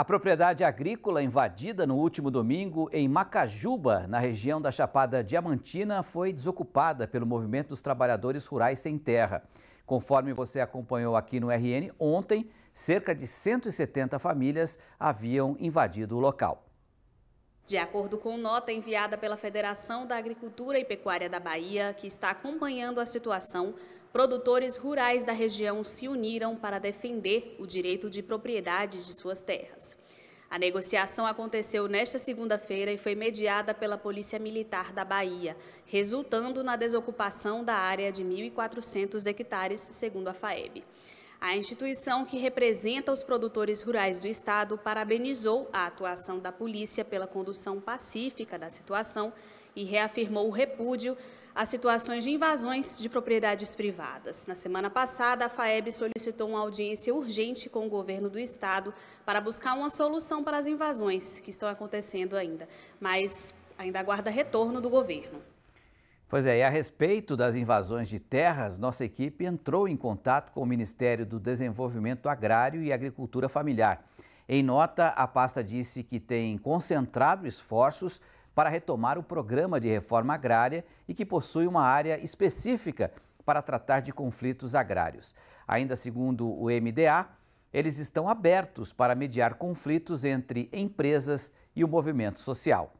A propriedade agrícola invadida no último domingo em Macajuba, na região da Chapada Diamantina, foi desocupada pelo movimento dos trabalhadores rurais sem terra. Conforme você acompanhou aqui no RN, ontem, cerca de 170 famílias haviam invadido o local. De acordo com nota enviada pela Federação da Agricultura e Pecuária da Bahia, que está acompanhando a situação, produtores rurais da região se uniram para defender o direito de propriedade de suas terras. A negociação aconteceu nesta segunda-feira e foi mediada pela Polícia Militar da Bahia, resultando na desocupação da área de 1.400 hectares, segundo a FAEB. A instituição que representa os produtores rurais do Estado parabenizou a atuação da polícia pela condução pacífica da situação e reafirmou o repúdio as situações de invasões de propriedades privadas. Na semana passada, a FAEB solicitou uma audiência urgente com o governo do estado para buscar uma solução para as invasões que estão acontecendo ainda, mas ainda aguarda retorno do governo. Pois é, e a respeito das invasões de terras, nossa equipe entrou em contato com o Ministério do Desenvolvimento Agrário e Agricultura Familiar. Em nota, a pasta disse que tem concentrado esforços para retomar o programa de reforma agrária e que possui uma área específica para tratar de conflitos agrários. Ainda segundo o MDA, eles estão abertos para mediar conflitos entre empresas e o movimento social.